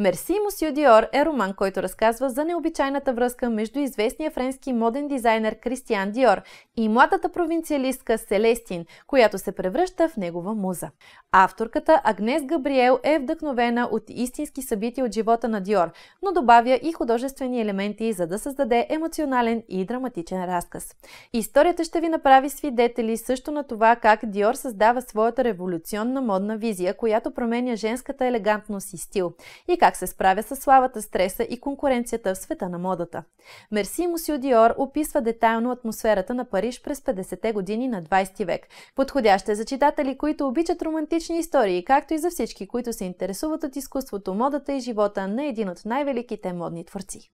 Мерси Мусио Диор е роман, който разказва за необичайната връзка между известния френски моден дизайнер Кристиан Диор и младата провинциалистка Селестин, която се превръща в негова муза. Авторката Агнес Габриел е вдъхновена от истински събития от живота на Диор, но добавя и художествени елементи, за да създаде емоционален и драматичен разказ. Историята ще ви направи свидетели също на това как Диор създава своята революционна модна визия, която променя женската елегантност и стил и как как се справя с славата, стреса и конкуренцията в света на модата. Мерси Мусио Диор описва детайлно атмосферата на Париж през 50-те години на 20 век. Подходяща за читатели, които обичат романтични истории, както и за всички, които се интересуват от изкуството, модата и живота на един от най-великите модни творци.